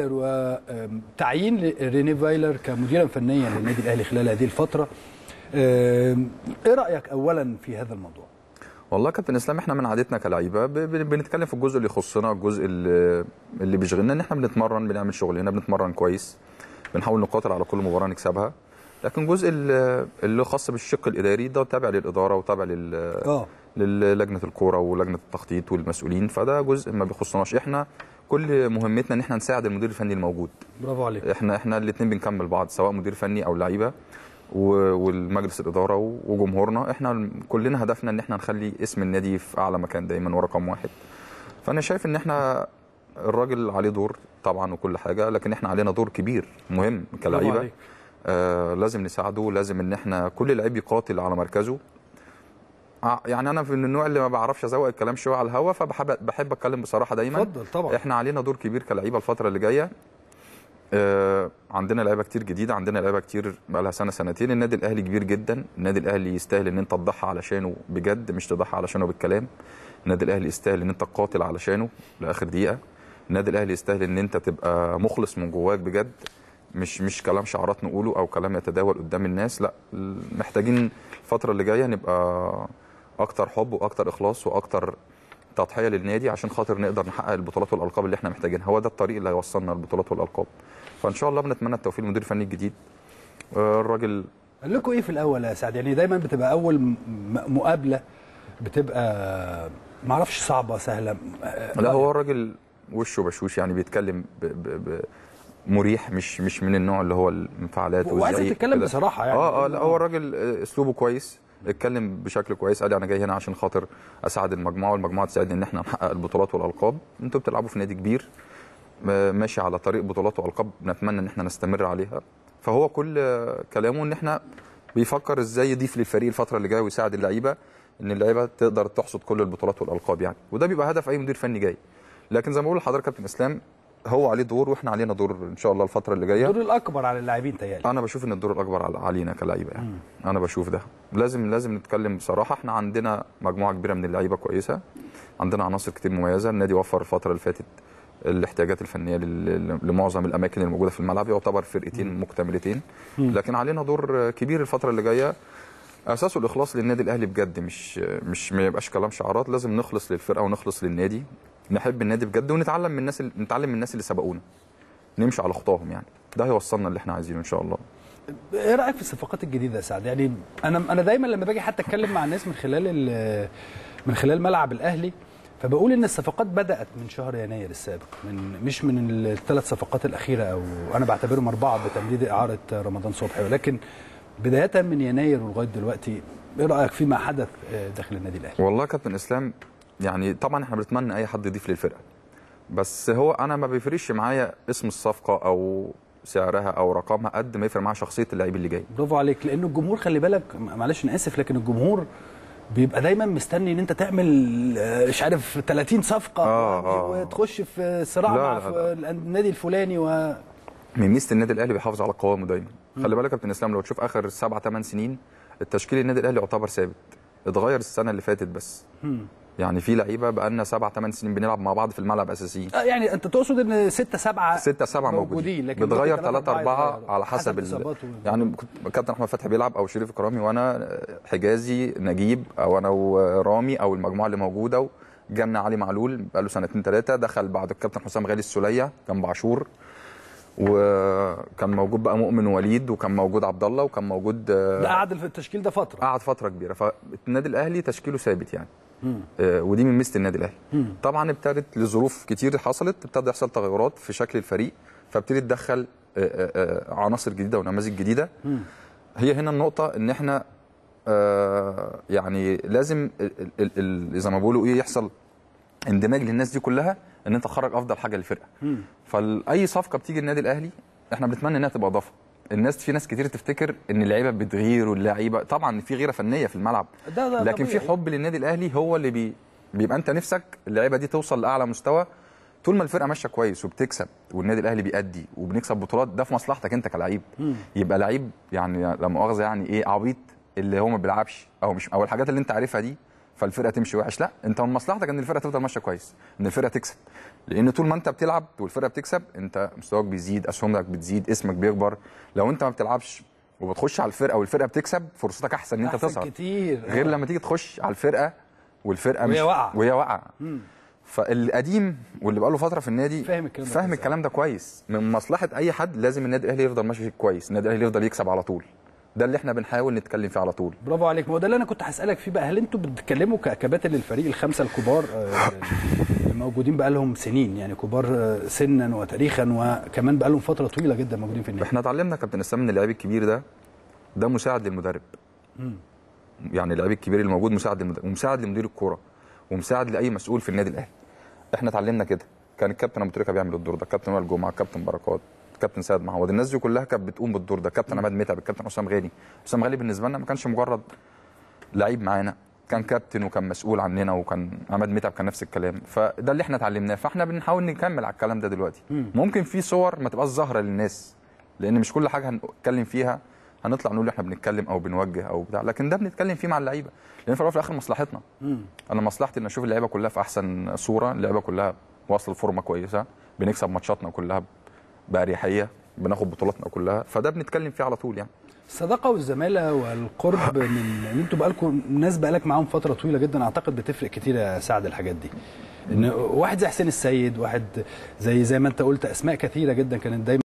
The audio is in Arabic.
وتعيين ريني فايلر كمديرا فنيا للنادي الاهلي خلال هذه الفتره ايه رايك اولا في هذا الموضوع والله كابتن اسلام احنا من عادتنا كلعيبه بنتكلم في الجزء اللي يخصنا الجزء اللي بيشغلنا ان احنا بنتمرن بنعمل شغلنا بنتمرن كويس بنحاول نقاتل على كل مباراه نكسبها لكن جزء اللي خاص بالشق الاداري ده تابع للاداره وتابع لل اه للجنه الكوره ولجنه التخطيط والمسؤولين فده جزء ما بيخصناش احنا كل مهمتنا ان احنا نساعد المدير الفني الموجود برافو عليك احنا احنا الاثنين بنكمل بعض سواء مدير فني او لعيبه والمجلس الاداره وجمهورنا احنا كلنا هدفنا ان احنا نخلي اسم النادي في اعلى مكان دايما ورقم واحد فانا شايف ان احنا الراجل عليه دور طبعا وكل حاجه لكن احنا علينا دور كبير مهم كلعيبه آه لازم نساعده لازم ان احنا كل لعيب يقاتل على مركزه آه، يعني انا من النوع اللي ما بعرفش ازوق الكلام شويه على الهوا فبحب بحب اتكلم بصراحه دايما اتفضل طبعا احنا علينا دور كبير كلعيبه الفتره اللي جايه آه عندنا لعيبه كتير جديده عندنا لعيبه كتير بقى لها سنه سنتين النادي الاهلي كبير جدا النادي الاهلي يستاهل ان انت تضحي علشانه بجد مش تضحي علشانه بالكلام النادي الاهلي يستاهل ان انت تقاتل علشانه لاخر دقيقه النادي الاهلي يستاهل ان انت تبقى مخلص من جواك بجد مش مش كلام شعارات نقوله او كلام يتداول قدام الناس لا محتاجين الفتره اللي جايه نبقى اكتر حب واكتر اخلاص واكتر تضحيه للنادي عشان خاطر نقدر نحقق البطولات والالقاب اللي احنا محتاجينها هو ده الطريق اللي هيوصلنا للبطولات والالقاب فان شاء الله بنتمنى التوفيق للمدير الفني الجديد آه، الراجل قال لكم ايه في الاول يا سعد يعني دايما بتبقى اول مقابله بتبقى معرفش صعبه سهله آه، لا هو الراجل وشه بشوش يعني بيتكلم ب ب ب مريح مش مش من النوع اللي هو الانفعالات وعايز تتكلم بصراحه يعني اه اه لا هو الراجل آه، اسلوبه كويس اتكلم بشكل كويس قال انا جاي هنا عشان خاطر اساعد المجموعه والمجموعه تساعدني ان احنا نحقق البطولات والالقاب انتوا بتلعبوا في نادي كبير ماشي على طريق بطولات والقاب نتمنى ان احنا نستمر عليها فهو كل كلامه ان احنا بيفكر ازاي يضيف للفريق الفتره اللي جايه ويساعد اللعيبه ان اللعيبه تقدر تحصد كل البطولات والالقاب يعني وده بيبقى هدف اي مدير فني جاي لكن زي ما بقول لحضرتك كابتن اسلام هو عليه دور واحنا علينا دور ان شاء الله الفتره اللي جايه الدور الاكبر على اللاعبين تيالي انا بشوف ان الدور الاكبر علينا كلاعيبه يعني مم. انا بشوف ده لازم لازم نتكلم بصراحه احنا عندنا مجموعه كبيره من اللعيبه كويسه عندنا عناصر كتير مميزه النادي وفر الفتره اللي فاتت الاحتياجات الفنيه لمعظم الاماكن الموجوده في الملعب يعتبر فرقتين مكتملتين لكن علينا دور كبير الفتره اللي جايه اساسه الاخلاص للنادي الاهلي بجد مش مش ما يبقاش كلام شعارات لازم نخلص للفرقه ونخلص للنادي نحب النادي بجد ونتعلم من الناس اللي نتعلم من الناس اللي سبقونا نمشي على خطاهم يعني ده هيوصلنا اللي احنا عايزينه ان شاء الله ايه رايك في الصفقات الجديده يا سعد يعني انا انا دايما لما باجي حتى اتكلم مع الناس من خلال من خلال ملعب الاهلي فبقول ان الصفقات بدات من شهر يناير السابق من مش من الثلاث صفقات الاخيره او انا بعتبرهم اربعه بتمديد اعاره رمضان صبحي ولكن بدايه من يناير ولغايه دلوقتي ايه رايك فيما حدث آه، داخل النادي الاهلي والله كابتن اسلام يعني طبعا احنا بنتمنى اي حد يضيف للفرقه بس هو انا ما بيفرقش معايا اسم الصفقه او سعرها او رقمها قد ما يفرق معايا شخصيه اللعيب اللي جاي برافو عليك لانه الجمهور خلي بالك معلش انا اسف لكن الجمهور بيبقى دايما مستني ان انت تعمل آه، مش عارف 30 صفقه آه آه وتخش آه. في صراع مع النادي الفلاني و من ميزه النادي الاهلي بيحافظ على قوامه دايما خلي بالك يا كابتن اسلام لو تشوف اخر سبع ثمان سنين التشكيل النادي الاهلي يعتبر ثابت اتغير السنه اللي فاتت بس م. يعني في لعيبه بقى لنا سبع ثمان سنين بنلعب مع بعض في الملعب اساسيين آه يعني انت تقصد ان ستة سبعة ستة سبعة موجودين لكن بتغير ثلاثة أربعة على حسب, ال... يعني كابتن أحمد فتحي بيلعب أو شريف إكرامي وأنا حجازي نجيب أو أنا ورامي أو المجموعة اللي موجودة جالنا علي معلول بقى له سنتين ثلاثة دخل بعد الكابتن حسام غالي السولية جنب عاشور وكان موجود بقى مؤمن وليد وكان موجود عبد الله وكان موجود ده آه، قعد في التشكيل ده فتره قعد فتره كبيره فالنادي الاهلي تشكيله ثابت يعني مم. آه، ودي من ميزه النادي الاهلي طبعا ابتدت لظروف كتير حصلت ابتدى يحصل تغيرات في شكل الفريق فابتدي تدخل آه، عناصر جديده ونماذج جديده مم. هي هنا النقطه ان احنا يعني لازم زي ما بيقولوا ايه يحصل اندماج للناس دي كلها ان انت تخرج افضل حاجه للفرقه فاي صفقه بتيجي النادي الاهلي احنا بنتمنى انها تبقى اضافه الناس في ناس كتير تفتكر ان اللعيبه بتغير واللعيبه طبعا في غيره فنيه في الملعب ده ده لكن في حب للنادي الاهلي هو اللي بي بيبقى انت نفسك اللعيبه دي توصل لاعلى مستوى طول ما الفرقه ماشيه كويس وبتكسب والنادي الاهلي بيأدي وبنكسب بطولات ده في مصلحتك انت كلعيب يبقى لعيب يعني لا مؤاخذه يعني ايه عبيط اللي هو ما بيلعبش او مش او الحاجات اللي انت عارفها دي فالفرقه تمشي وحش لا انت من مصلحتك ان الفرقه تفضل ماشيه كويس ان الفرقه تكسب لان طول ما انت بتلعب والفرقه بتكسب انت مستواك بيزيد اسهمك بتزيد اسمك بيكبر لو انت ما بتلعبش وبتخش على الفرقه والفرقه بتكسب فرصتك احسن ان انت تصعد كتير غير لما تيجي تخش على الفرقه والفرقه وهي واقعه وهي واقعه فالقديم واللي بقاله فتره في النادي فاهم الكلام ده فاهم الكلام ده كويس من مصلحه اي حد لازم النادي الاهلي يفضل ماشي كويس النادي الاهلي يفضل يكسب على طول ده اللي احنا بنحاول نتكلم فيه على طول برافو عليك ما هو ده اللي انا كنت هسالك فيه بقى هل انتوا بتتكلموا ككباتن للفريق الخمسه الكبار آه، موجودين بقى لهم سنين يعني كبار آه، سنا وتاريخا وكمان بقى لهم فتره طويله جدا موجودين في النادي احنا اتعلمنا كابتن اسامه ان اللعيب الكبير ده ده مساعد للمدرب م. يعني اللعيب الكبير اللي موجود مساعد للمدرب ومساعد لمدير الكوره ومساعد لاي مسؤول في النادي الاهلي احنا اتعلمنا كده كان الكابتن ابو تريكه بيعمل الدور ده كابتن وائل جمعه كابتن بركات كابتن سيد معوض الناس دي كلها كانت بتقوم بالدور ده كابتن عماد متعب الكابتن حسام غالي حسام غالي بالنسبه لنا ما كانش مجرد لعيب معانا كان كابتن وكان مسؤول عننا وكان عماد متعب كان نفس الكلام فده اللي احنا اتعلمناه فاحنا بنحاول نكمل على الكلام ده دلوقتي ممكن في صور ما تبقاش ظاهره للناس لان مش كل حاجه هنتكلم فيها هنطلع نقول احنا بنتكلم او بنوجه او بتاع لكن ده بنتكلم فيه مع اللعيبه لان في الاول وفي الاخر مصلحتنا انا مصلحتي ان اشوف اللعيبه كلها في احسن صوره اللعيبه كلها واصل فورمه كويسه بنكسب ماتشاتنا كلها باريحيه بناخد بطولاتنا كلها فده بنتكلم فيه على طول يعني الصداقه والزماله والقرب من ان انتوا بقالكم ناس بقالك معاهم فتره طويله جدا اعتقد بتفرق كتير يا سعد الحاجات دي ان واحد زي حسين السيد واحد زي زي ما انت قلت اسماء كثيره جدا كانت دايما